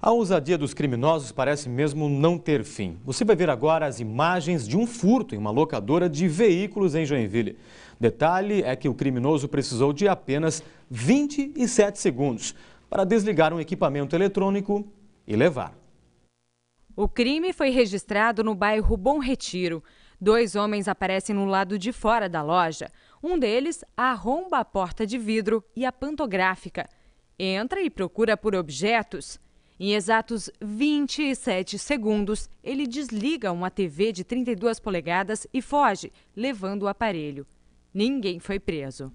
A ousadia dos criminosos parece mesmo não ter fim. Você vai ver agora as imagens de um furto em uma locadora de veículos em Joinville. Detalhe é que o criminoso precisou de apenas 27 segundos para desligar um equipamento eletrônico e levar. O crime foi registrado no bairro Bom Retiro. Dois homens aparecem no lado de fora da loja. Um deles arromba a porta de vidro e a pantográfica. Entra e procura por objetos. Em exatos 27 segundos, ele desliga uma TV de 32 polegadas e foge, levando o aparelho. Ninguém foi preso.